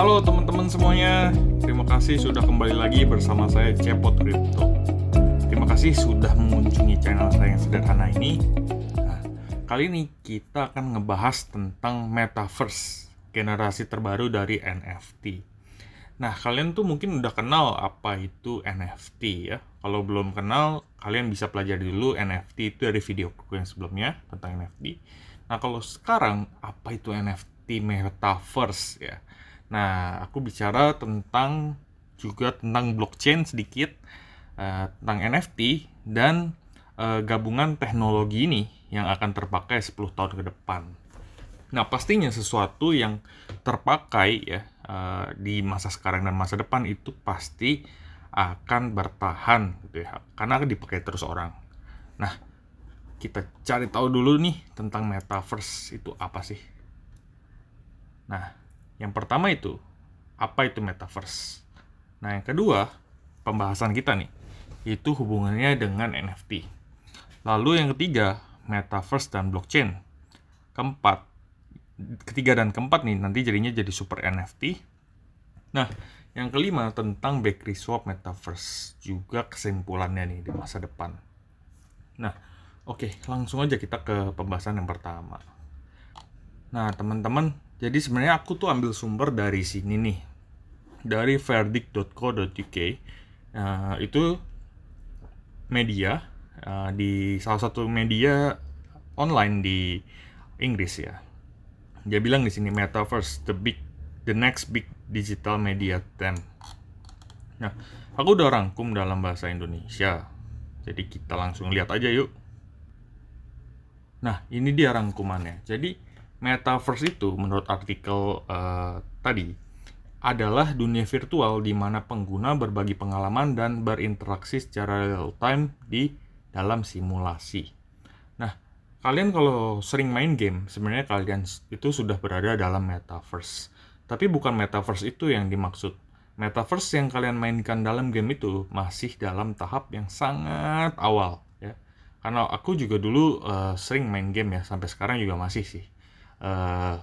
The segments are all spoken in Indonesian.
Halo teman-teman semuanya, terima kasih sudah kembali lagi bersama saya Cepot Crypto. Terima kasih sudah mengunjungi channel saya yang sederhana ini. Nah, kali ini kita akan ngebahas tentang metaverse, generasi terbaru dari NFT. Nah, kalian tuh mungkin udah kenal apa itu NFT ya. Kalau belum kenal, kalian bisa pelajari dulu NFT itu dari video yang sebelumnya tentang NFT. Nah, kalau sekarang apa itu NFT metaverse ya? Nah, aku bicara tentang juga tentang blockchain sedikit, eh, tentang NFT dan eh, gabungan teknologi ini yang akan terpakai 10 tahun ke depan. Nah, pastinya sesuatu yang terpakai ya eh, di masa sekarang dan masa depan itu pasti akan bertahan gitu ya, karena akan dipakai terus orang. Nah, kita cari tahu dulu nih tentang metaverse itu apa sih. Nah, yang pertama itu, apa itu metaverse? Nah, yang kedua, pembahasan kita nih, itu hubungannya dengan NFT. Lalu yang ketiga, metaverse dan blockchain. Keempat, ketiga dan keempat nih nanti jadinya jadi super NFT. Nah, yang kelima tentang bakery swap metaverse juga kesimpulannya nih di masa depan. Nah, oke, langsung aja kita ke pembahasan yang pertama. Nah, teman-teman, jadi sebenarnya aku tuh ambil sumber dari sini nih. Dari verdict.co.uk. Uh, eh, itu media uh, di salah satu media online di Inggris ya. Dia bilang di sini metaverse the big the next big digital media trend. Nah, aku udah rangkum dalam bahasa Indonesia. Jadi kita langsung lihat aja yuk. Nah, ini dia rangkumannya. Jadi metaverse itu menurut artikel uh, tadi adalah dunia virtual di mana pengguna berbagi pengalaman dan berinteraksi secara real time di dalam simulasi. Nah, kalian kalau sering main game, sebenarnya kalian itu sudah berada dalam metaverse. Tapi bukan metaverse itu yang dimaksud. Metaverse yang kalian mainkan dalam game itu masih dalam tahap yang sangat awal, ya. Karena aku juga dulu uh, sering main game ya, sampai sekarang juga masih sih uh,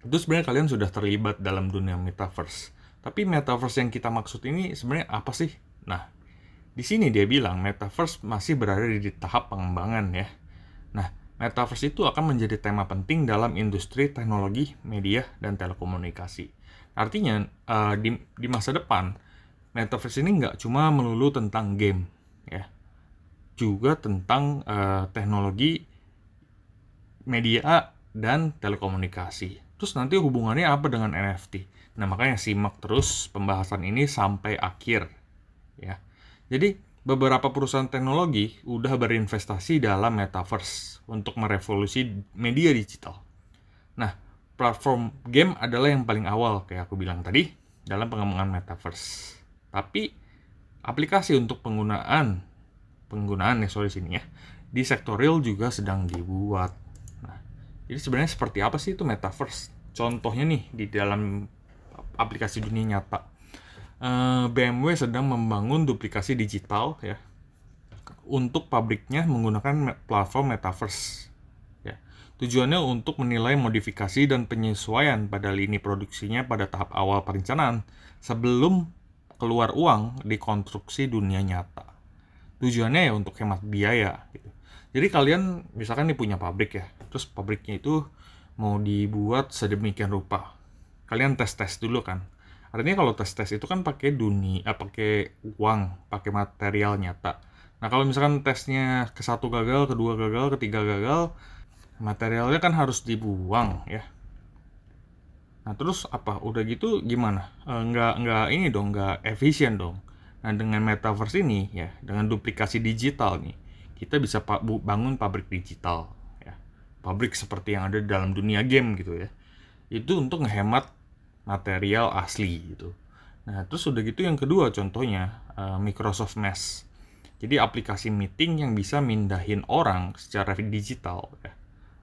itu sebenarnya kalian sudah terlibat dalam dunia metaverse. Tapi metaverse yang kita maksud ini sebenarnya apa sih? Nah, di sini dia bilang metaverse masih berada di tahap pengembangan ya. Nah, metaverse itu akan menjadi tema penting dalam industri teknologi, media, dan telekomunikasi. Artinya, uh, di, di masa depan, metaverse ini nggak cuma melulu tentang game, ya, juga tentang uh, teknologi, media, dan telekomunikasi. Terus nanti hubungannya apa dengan NFT? Nah, makanya simak terus pembahasan ini sampai akhir ya. Jadi, beberapa perusahaan teknologi udah berinvestasi dalam metaverse untuk merevolusi media digital. Nah, platform game adalah yang paling awal kayak aku bilang tadi dalam pengembangan metaverse. Tapi aplikasi untuk penggunaan penggunaan ya sorry sini ya di sektor real juga sedang dibuat jadi sebenarnya seperti apa sih itu metaverse? Contohnya nih di dalam aplikasi dunia nyata. Eh, BMW sedang membangun duplikasi digital ya untuk pabriknya menggunakan platform metaverse. Ya. Tujuannya untuk menilai modifikasi dan penyesuaian pada lini produksinya pada tahap awal perencanaan sebelum keluar uang di konstruksi dunia nyata. Tujuannya ya untuk hemat biaya gitu. Jadi kalian misalkan nih punya pabrik ya, terus pabriknya itu mau dibuat sedemikian rupa. Kalian tes-tes dulu kan. Artinya kalau tes-tes itu kan pakai dunia, eh, pakai uang, pakai material nyata. Nah kalau misalkan tesnya ke satu gagal, kedua gagal, ketiga gagal, materialnya kan harus dibuang ya. Nah terus apa? Udah gitu gimana? E, nggak nggak ini dong, nggak efisien dong. Nah dengan metaverse ini ya, dengan duplikasi digital nih, kita bisa bangun pabrik digital ya pabrik seperti yang ada dalam dunia game gitu ya itu untuk menghemat material asli gitu nah terus udah gitu yang kedua contohnya eh, Microsoft Mesh jadi aplikasi meeting yang bisa mindahin orang secara digital ya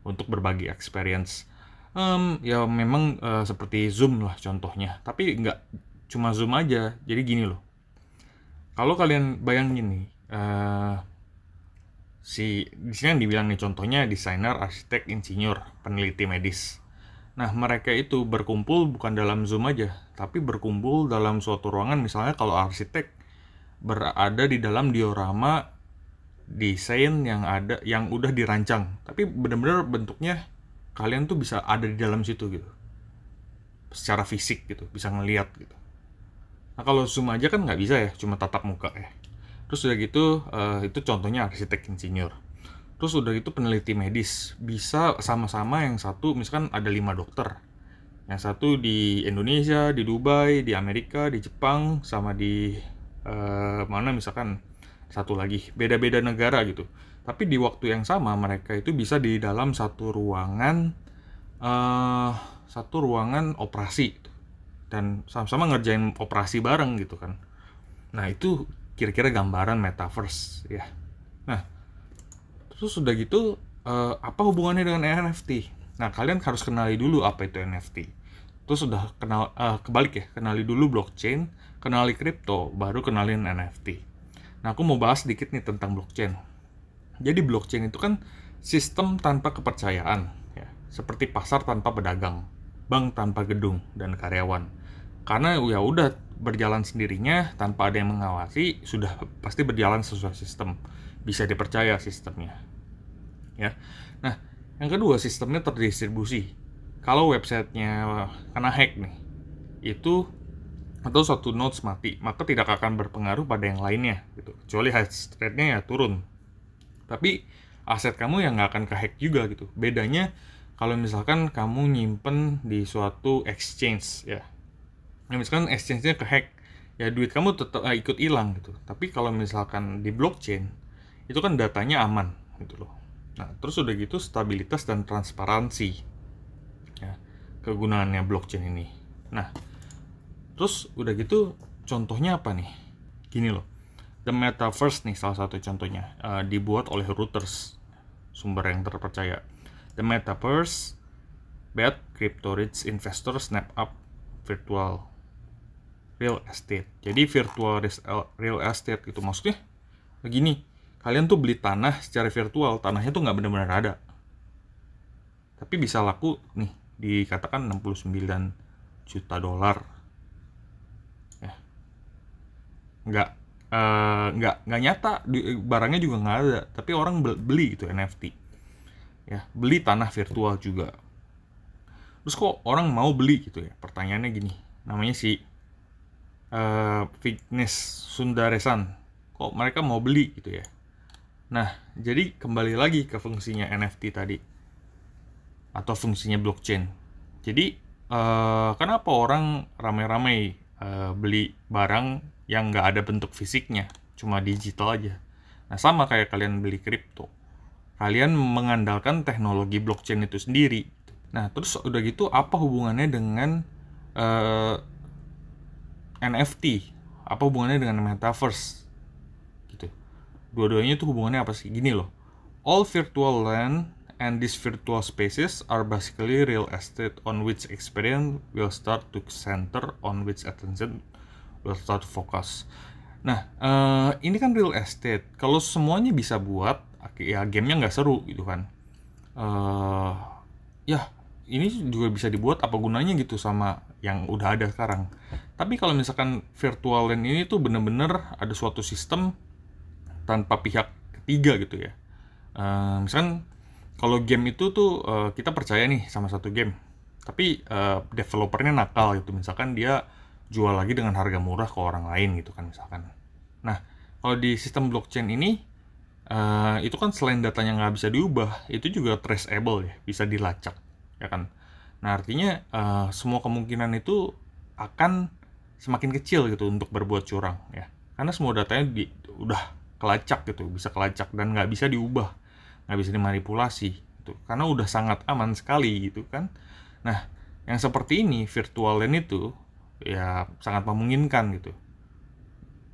untuk berbagi experience um, ya memang uh, seperti Zoom lah contohnya tapi nggak cuma Zoom aja jadi gini loh kalau kalian bayangin nih uh, si di sini yang dibilang nih contohnya desainer, arsitek, insinyur, peneliti medis. Nah, mereka itu berkumpul bukan dalam Zoom aja, tapi berkumpul dalam suatu ruangan misalnya kalau arsitek berada di dalam diorama desain yang ada yang udah dirancang, tapi bener-bener bentuknya kalian tuh bisa ada di dalam situ gitu. Secara fisik gitu, bisa ngelihat gitu. Nah, kalau Zoom aja kan nggak bisa ya, cuma tatap muka ya. Terus udah gitu uh, itu contohnya arsitek insinyur. Terus udah gitu peneliti medis bisa sama-sama yang satu misalkan ada lima dokter. Yang satu di Indonesia, di Dubai, di Amerika, di Jepang sama di uh, mana misalkan satu lagi beda-beda negara gitu. Tapi di waktu yang sama mereka itu bisa di dalam satu ruangan uh, satu ruangan operasi gitu. dan sama-sama ngerjain operasi bareng gitu kan. Nah, itu kira-kira gambaran metaverse ya. Nah, terus sudah gitu uh, apa hubungannya dengan NFT? Nah, kalian harus kenali dulu apa itu NFT. Terus sudah kenal uh, kebalik ya, kenali dulu blockchain, kenali kripto, baru kenalin NFT. Nah, aku mau bahas sedikit nih tentang blockchain. Jadi blockchain itu kan sistem tanpa kepercayaan ya, seperti pasar tanpa pedagang, bank tanpa gedung dan karyawan karena ya udah berjalan sendirinya tanpa ada yang mengawasi sudah pasti berjalan sesuai sistem bisa dipercaya sistemnya ya nah yang kedua sistemnya terdistribusi kalau websitenya kena hack nih itu atau suatu nodes mati maka tidak akan berpengaruh pada yang lainnya gitu kecuali hash rate-nya ya turun tapi aset kamu yang nggak akan kehack juga gitu bedanya kalau misalkan kamu nyimpen di suatu exchange ya nah misalkan exchange-nya ke hack ya duit kamu tetap uh, eh, ikut hilang gitu tapi kalau misalkan di blockchain itu kan datanya aman gitu loh nah terus udah gitu stabilitas dan transparansi ya kegunaannya blockchain ini nah terus udah gitu contohnya apa nih gini loh the metaverse nih salah satu contohnya uh, dibuat oleh Reuters sumber yang terpercaya the metaverse bad crypto rich investor snap up virtual real estate. Jadi virtual eh, real estate itu maksudnya begini, kalian tuh beli tanah secara virtual, tanahnya tuh nggak benar-benar ada. Tapi bisa laku nih, dikatakan 69 juta dolar. Ya. Nggak uh, nggak nggak nyata barangnya juga nggak ada tapi orang beli itu NFT ya beli tanah virtual juga terus kok orang mau beli gitu ya pertanyaannya gini namanya si uh, fitness Sundaresan kok mereka mau beli gitu ya nah jadi kembali lagi ke fungsinya NFT tadi atau fungsinya blockchain jadi uh, kenapa orang ramai-ramai uh, beli barang yang nggak ada bentuk fisiknya cuma digital aja nah sama kayak kalian beli kripto kalian mengandalkan teknologi blockchain itu sendiri nah terus udah gitu apa hubungannya dengan uh, NFT apa hubungannya dengan metaverse gitu dua-duanya tuh hubungannya apa sih gini loh all virtual land and these virtual spaces are basically real estate on which experience will start to center on which attention will start to focus nah uh, ini kan real estate kalau semuanya bisa buat ya gamenya nggak seru gitu kan uh, ya ini juga bisa dibuat apa gunanya gitu sama yang udah ada sekarang tapi kalau misalkan virtual land ini tuh bener-bener ada suatu sistem tanpa pihak ketiga gitu ya. Uh, misalkan kalau game itu tuh uh, kita percaya nih sama satu game, tapi uh, developernya nakal gitu. Misalkan dia jual lagi dengan harga murah ke orang lain gitu kan misalkan. Nah kalau di sistem blockchain ini uh, itu kan selain datanya nggak bisa diubah, itu juga traceable ya, bisa dilacak ya kan. Nah artinya uh, semua kemungkinan itu akan semakin kecil gitu untuk berbuat curang ya karena semua datanya di, udah kelacak gitu bisa kelacak dan nggak bisa diubah nggak bisa dimanipulasi gitu karena udah sangat aman sekali gitu kan nah yang seperti ini virtual land itu ya sangat memungkinkan gitu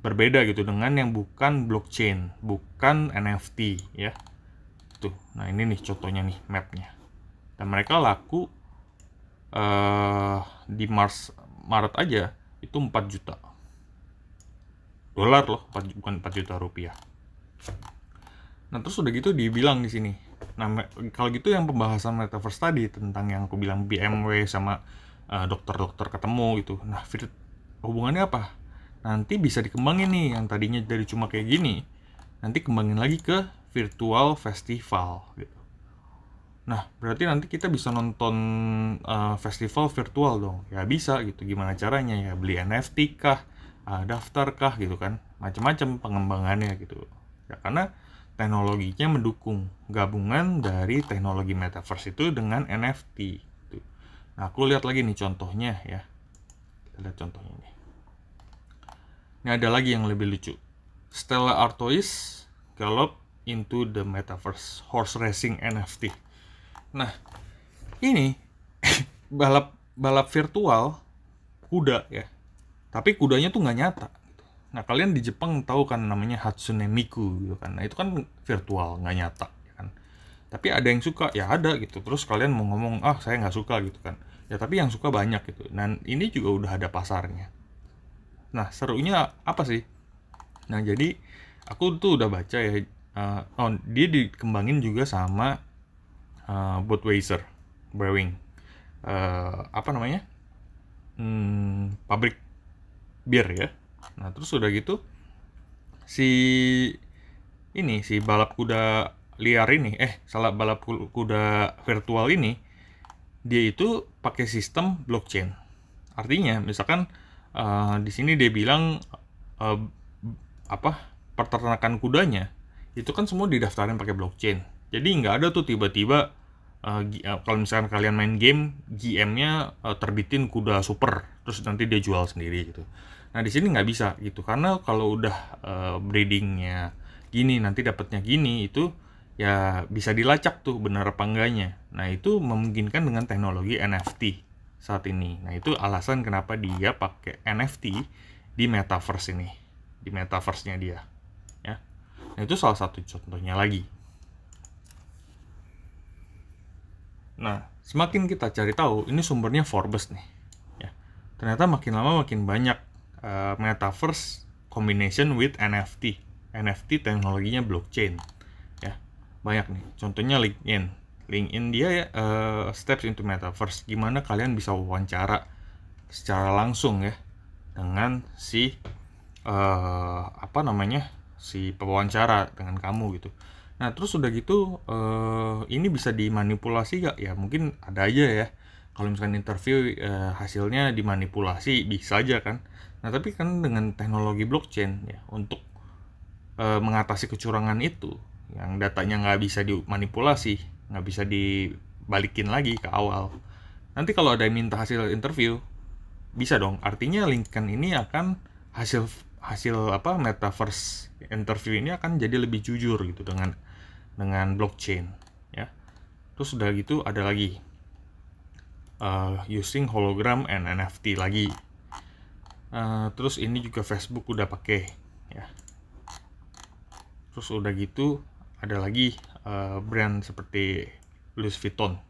berbeda gitu dengan yang bukan blockchain, bukan NFT ya. Tuh, nah ini nih contohnya nih mapnya. Dan mereka laku uh, di Mars Maret aja itu 4 juta dolar loh 4, bukan 4 juta rupiah nah terus udah gitu dibilang di sini nah kalau gitu yang pembahasan metaverse tadi tentang yang aku bilang BMW sama eh, dokter-dokter uh, ketemu gitu nah fit hubungannya apa nanti bisa dikembangin nih yang tadinya dari cuma kayak gini nanti kembangin lagi ke virtual festival gitu Nah, berarti nanti kita bisa nonton uh, festival virtual dong. Ya bisa gitu. Gimana caranya ya? Beli NFT kah? Uh, daftar kah gitu kan? Macam-macam pengembangannya gitu. Ya karena teknologinya mendukung gabungan dari teknologi metaverse itu dengan NFT. Gitu. Nah, aku lihat lagi nih contohnya ya. Kita lihat contohnya ini. Ini ada lagi yang lebih lucu. Stella Artois Gallop into the Metaverse Horse Racing NFT Nah, ini balap balap virtual kuda ya. Tapi kudanya tuh nggak nyata. Gitu. Nah, kalian di Jepang tahu kan namanya Hatsune Miku gitu kan. Nah, itu kan virtual, nggak nyata ya kan. Tapi ada yang suka, ya ada gitu. Terus kalian mau ngomong, "Ah, saya nggak suka" gitu kan. Ya, tapi yang suka banyak gitu. Dan nah, ini juga udah ada pasarnya. Nah, serunya apa sih? Nah, jadi aku tuh udah baca ya uh, oh, dia dikembangin juga sama uh, Budweiser Brewing uh, apa namanya hmm, pabrik bir ya nah terus udah gitu si ini si balap kuda liar ini eh salah balap kuda virtual ini dia itu pakai sistem blockchain artinya misalkan uh, di sini dia bilang uh, apa peternakan kudanya itu kan semua didaftarin pakai blockchain jadi nggak ada tuh tiba-tiba uh, kalau misalkan kalian main game GM-nya uh, eh, terbitin kuda super terus nanti dia jual sendiri gitu. Nah di sini nggak bisa gitu karena kalau udah uh, breedingnya gini nanti dapatnya gini itu ya bisa dilacak tuh benar apa enggaknya. Nah itu memungkinkan dengan teknologi NFT saat ini. Nah itu alasan kenapa dia pakai NFT di metaverse ini, di metaverse-nya dia. Ya, nah, itu salah satu contohnya lagi. Nah, semakin kita cari tahu, ini sumbernya Forbes nih. Ya, ternyata makin lama makin banyak uh, metaverse combination with NFT. NFT teknologinya blockchain. Ya, banyak nih. Contohnya LinkedIn. LinkedIn dia ya uh, steps into metaverse. Gimana kalian bisa wawancara secara langsung ya dengan si uh, apa namanya si pewawancara dengan kamu gitu Nah, terus udah gitu uh, ini bisa dimanipulasi gak? Ya mungkin ada aja ya. Kalau misalkan interview uh, hasilnya dimanipulasi bisa aja kan. Nah, tapi kan dengan teknologi blockchain ya untuk uh, mengatasi kecurangan itu yang datanya nggak bisa dimanipulasi, nggak bisa dibalikin lagi ke awal. Nanti kalau ada yang minta hasil interview, bisa dong. Artinya LinkedIn ini akan hasil hasil apa metaverse interview ini akan jadi lebih jujur gitu dengan dengan blockchain ya terus sudah gitu ada lagi uh, using hologram and NFT lagi uh, terus ini juga Facebook udah pakai ya terus udah gitu ada lagi uh, brand seperti Louis Vuitton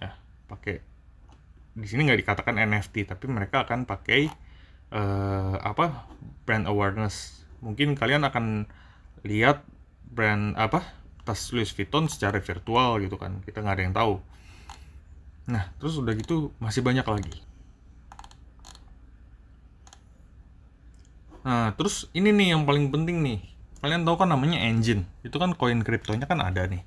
ya pakai di sini nggak dikatakan NFT tapi mereka akan pakai uh, apa brand awareness. Mungkin kalian akan lihat brand apa tas Louis Vuitton secara virtual gitu kan. Kita nggak ada yang tahu. Nah, terus udah gitu masih banyak lagi. Nah, terus ini nih yang paling penting nih. Kalian tahu kan namanya engine. Itu kan koin kriptonya kan ada nih.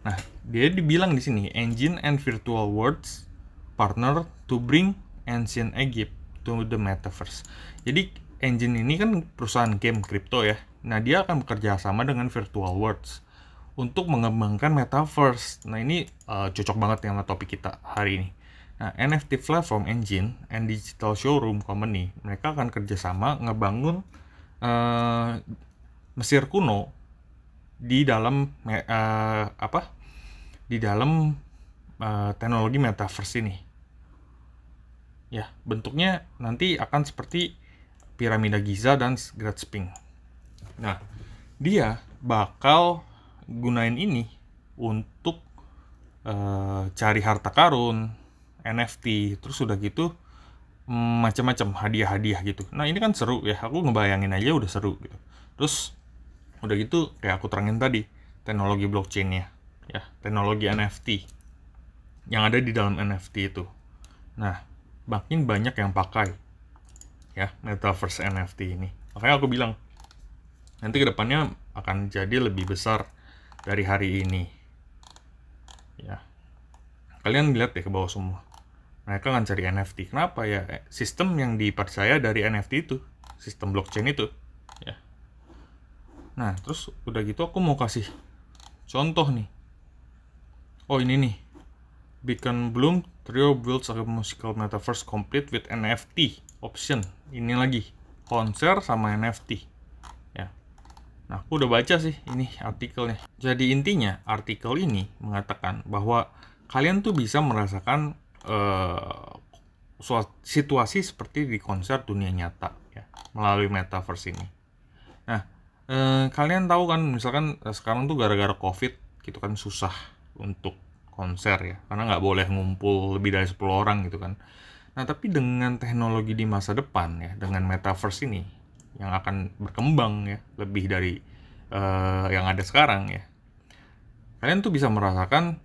Nah, dia dibilang di sini engine and virtual worlds partner to bring ancient Egypt to the metaverse. Jadi engine ini kan perusahaan game crypto ya. Nah, dia akan bekerja sama dengan Virtual Worlds untuk mengembangkan metaverse. Nah, ini uh, cocok banget sama topik kita hari ini. Nah, NFT platform engine and digital showroom company, mereka akan kerjasama ngebangun uh, Mesir kuno di dalam uh, apa? Di dalam uh, teknologi metaverse ini ya bentuknya nanti akan seperti piramida Giza dan Great Sphinx. Nah, dia bakal gunain ini untuk e, cari harta karun, NFT, terus sudah gitu mm, macam-macam hadiah-hadiah gitu. Nah, ini kan seru ya. Aku ngebayangin aja udah seru gitu. Terus udah gitu kayak aku terangin tadi, teknologi blockchain-nya ya, teknologi NFT yang ada di dalam NFT itu. Nah, makin banyak yang pakai ya metaverse NFT ini. Makanya aku bilang nanti kedepannya akan jadi lebih besar dari hari ini. Ya, kalian lihat deh ke bawah semua. Mereka akan cari NFT. Kenapa ya? Eh, sistem yang dipercaya dari NFT itu, sistem blockchain itu. Ya. Nah, terus udah gitu aku mau kasih contoh nih. Oh ini nih, Beacon Bloom Trio builds a musical metaverse complete with NFT option. Ini lagi konser sama NFT. Ya. Nah, aku udah baca sih ini artikelnya. Jadi intinya artikel ini mengatakan bahwa kalian tuh bisa merasakan uh, situasi seperti di konser dunia nyata ya melalui metaverse ini. Nah, uh, kalian tahu kan misalkan eh, sekarang tuh gara-gara Covid gitu kan susah untuk konser ya karena nggak boleh ngumpul lebih dari 10 orang gitu kan nah tapi dengan teknologi di masa depan ya dengan metaverse ini yang akan berkembang ya lebih dari uh, yang ada sekarang ya kalian tuh bisa merasakan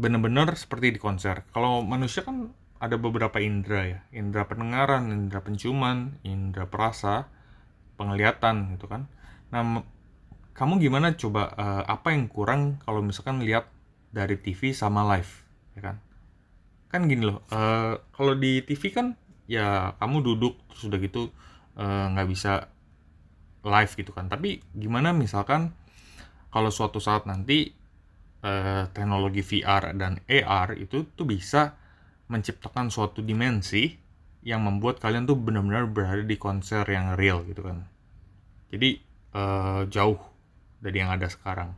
bener-bener seperti di konser kalau manusia kan ada beberapa indera ya indera pendengaran indera penciuman indera perasa penglihatan gitu kan nah kamu gimana coba uh, apa yang kurang kalau misalkan lihat dari TV sama live ya kan kan gini loh uh, kalau di TV kan ya kamu duduk sudah gitu eh, nggak uh, bisa live gitu kan tapi gimana misalkan kalau suatu saat nanti uh, teknologi VR dan AR itu tuh bisa menciptakan suatu dimensi yang membuat kalian tuh benar-benar berada di konser yang real gitu kan jadi uh, jauh dari yang ada sekarang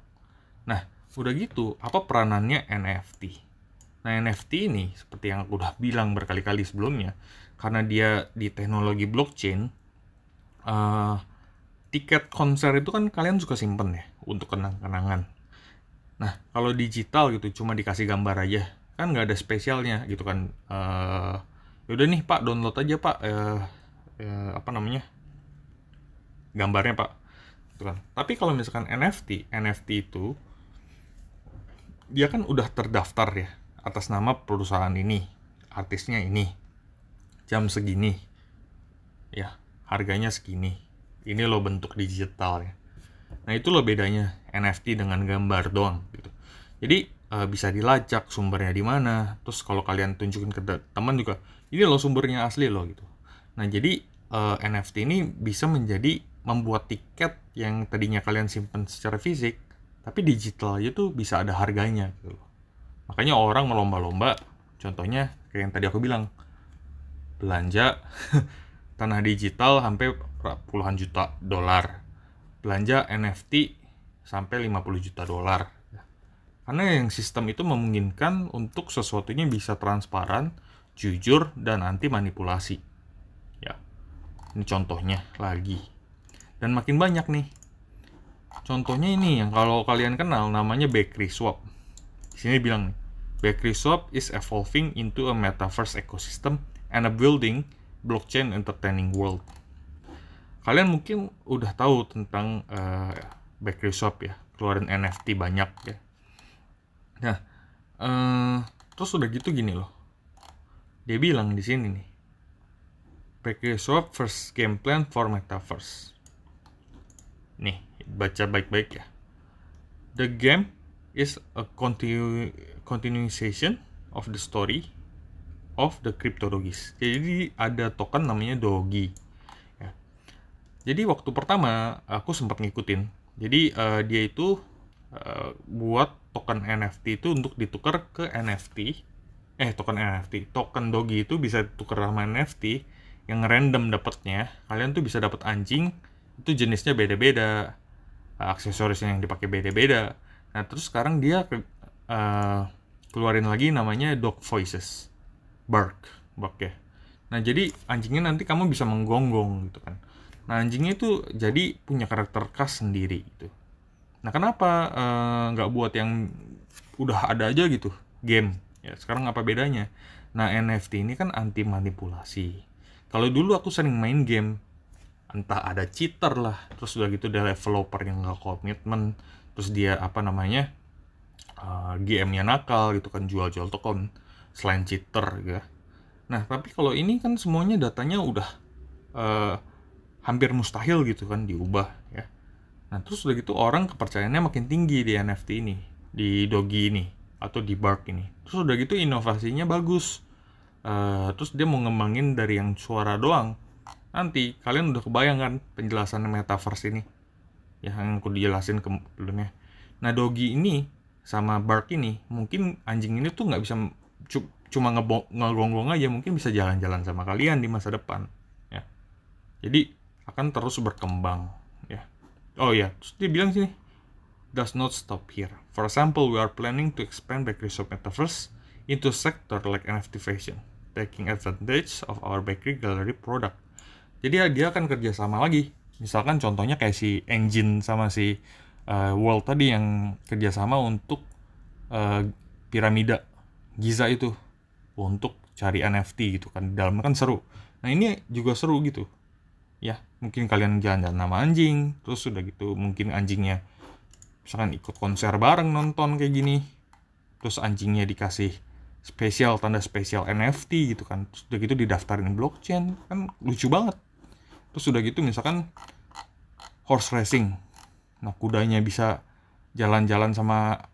nah udah gitu apa peranannya NFT nah NFT ini seperti yang aku udah bilang berkali-kali sebelumnya karena dia di teknologi blockchain uh, tiket konser itu kan kalian suka simpen ya untuk kenang-kenangan nah kalau digital gitu cuma dikasih gambar aja kan nggak ada spesialnya gitu kan uh, eh, yaudah nih pak download aja pak uh, uh, apa namanya gambarnya pak gitu kan tapi kalau misalkan NFT NFT itu dia kan udah terdaftar ya atas nama perusahaan ini, artisnya ini, jam segini, ya harganya segini. Ini lo bentuk digital ya. Nah itu lo bedanya NFT dengan gambar doang gitu. Jadi e, bisa dilacak sumbernya di mana. Terus kalau kalian tunjukin ke teman juga, ini lo sumbernya asli lo gitu. Nah jadi e, eh, NFT ini bisa menjadi membuat tiket yang tadinya kalian simpan secara fisik tapi digital aja tuh bisa ada harganya gitu loh makanya orang melomba-lomba contohnya kayak yang tadi aku bilang belanja tanah digital sampai puluhan juta dolar belanja NFT sampai 50 juta dolar karena yang sistem itu memungkinkan untuk sesuatunya bisa transparan jujur dan anti manipulasi ya ini contohnya lagi dan makin banyak nih Contohnya ini yang kalau kalian kenal namanya bakery swap. Di sini bilang nih, bakery swap is evolving into a metaverse ecosystem and a building blockchain entertaining world. Kalian mungkin udah tahu tentang uh, bakery swap ya, keluarin NFT banyak ya. Nah, uh, terus udah gitu gini loh. Dia bilang di sini nih, bakery swap first game plan for metaverse. Nih, baca baik-baik ya. The game is a continu continuation of the story of the crypto dogies. Jadi ada token namanya dogi. Ya. Jadi waktu pertama aku sempat ngikutin. Jadi uh, dia itu uh, buat token NFT itu untuk ditukar ke NFT. Eh token NFT, token dogi itu bisa tukar sama NFT yang random dapatnya. Kalian tuh bisa dapat anjing, itu jenisnya beda-beda aksesoris yang dipakai beda-beda. Nah, terus sekarang dia uh, keluarin lagi namanya Dog Voices. Bark, bark ya. Nah, jadi anjingnya nanti kamu bisa menggonggong gitu kan. Nah, anjingnya itu jadi punya karakter khas sendiri gitu. Nah, kenapa eh, nggak uh, buat yang udah ada aja gitu game? Ya, sekarang apa bedanya? Nah, NFT ini kan anti manipulasi. Kalau dulu aku sering main game, entah ada cheater lah terus udah gitu ada developer yang nggak komitmen terus dia apa namanya uh, eh, GM-nya nakal gitu kan jual-jual token selain cheater gitu ya. nah tapi kalau ini kan semuanya datanya udah uh, hampir mustahil gitu kan diubah ya nah terus udah gitu orang kepercayaannya makin tinggi di NFT ini di Dogi ini atau di Bark ini terus udah gitu inovasinya bagus uh, terus dia mau ngembangin dari yang suara doang nanti kalian udah kebayang kan penjelasan metaverse ini ya, yang aku jelasin ke sebelumnya nah dogi ini sama bark ini mungkin anjing ini tuh nggak bisa cuma ngegonggong aja mungkin bisa jalan-jalan sama kalian di masa depan ya jadi akan terus berkembang ya oh ya terus dia bilang sini does not stop here for example we are planning to expand bakery shop metaverse into sector like NFT fashion taking advantage of our bakery gallery product jadi dia akan kerjasama lagi misalkan contohnya kayak si engine sama si uh, world tadi yang kerjasama untuk uh, piramida Giza itu untuk cari NFT gitu kan dalamnya kan seru nah ini juga seru gitu ya mungkin kalian jalan-jalan nama anjing terus sudah gitu mungkin anjingnya misalkan ikut konser bareng nonton kayak gini terus anjingnya dikasih spesial tanda spesial NFT gitu kan terus udah gitu didaftarin blockchain kan lucu banget terus sudah gitu misalkan horse racing nah kudanya bisa jalan-jalan sama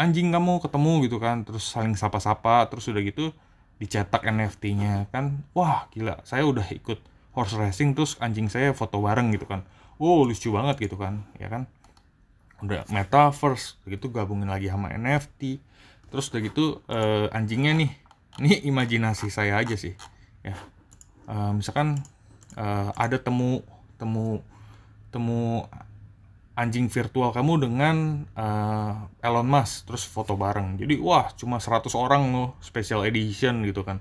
anjing kamu ketemu gitu kan terus saling sapa-sapa terus sudah gitu dicetak NFT-nya kan wah gila saya udah ikut horse racing terus anjing saya foto bareng gitu kan wow lucu banget gitu kan ya kan udah metaverse begitu gabungin lagi sama NFT terus udah gitu uh, anjingnya nih ini imajinasi saya aja sih ya uh, misalkan uh, ada temu temu temu anjing virtual kamu dengan uh, Elon Musk terus foto bareng jadi wah cuma 100 orang loh special edition gitu kan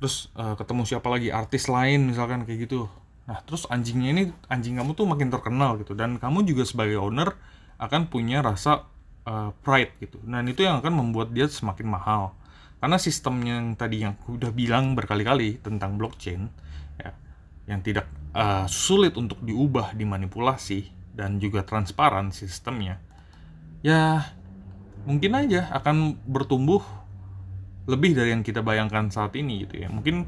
terus uh, ketemu siapa lagi artis lain misalkan kayak gitu nah terus anjingnya ini anjing kamu tuh makin terkenal gitu dan kamu juga sebagai owner akan punya rasa uh, pride gitu dan itu yang akan membuat dia semakin mahal karena sistem yang tadi yang udah bilang berkali-kali tentang blockchain yang tidak uh, sulit untuk diubah, dimanipulasi, dan juga transparan sistemnya, ya mungkin aja akan bertumbuh lebih dari yang kita bayangkan saat ini gitu ya. Mungkin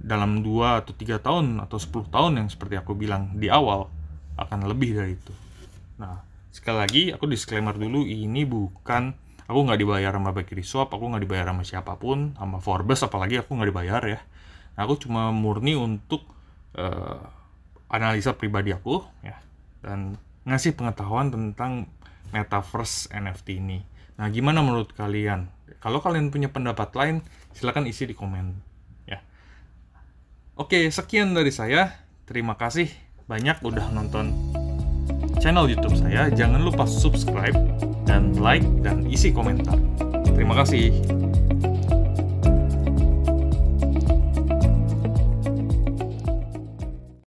dalam dua atau tiga tahun atau 10 tahun yang seperti aku bilang di awal akan lebih dari itu. Nah, sekali lagi aku disclaimer dulu ini bukan aku nggak dibayar sama bakery Swap, aku nggak dibayar sama siapapun, sama Forbes apalagi aku nggak dibayar ya. Nah, aku cuma murni untuk uh, analisa pribadi aku ya dan ngasih pengetahuan tentang metaverse NFT ini. Nah, gimana menurut kalian? Kalau kalian punya pendapat lain, silahkan isi di komen ya. Oke, sekian dari saya. Terima kasih banyak udah nonton channel YouTube saya. Jangan lupa subscribe dan like dan isi komentar. Terima kasih.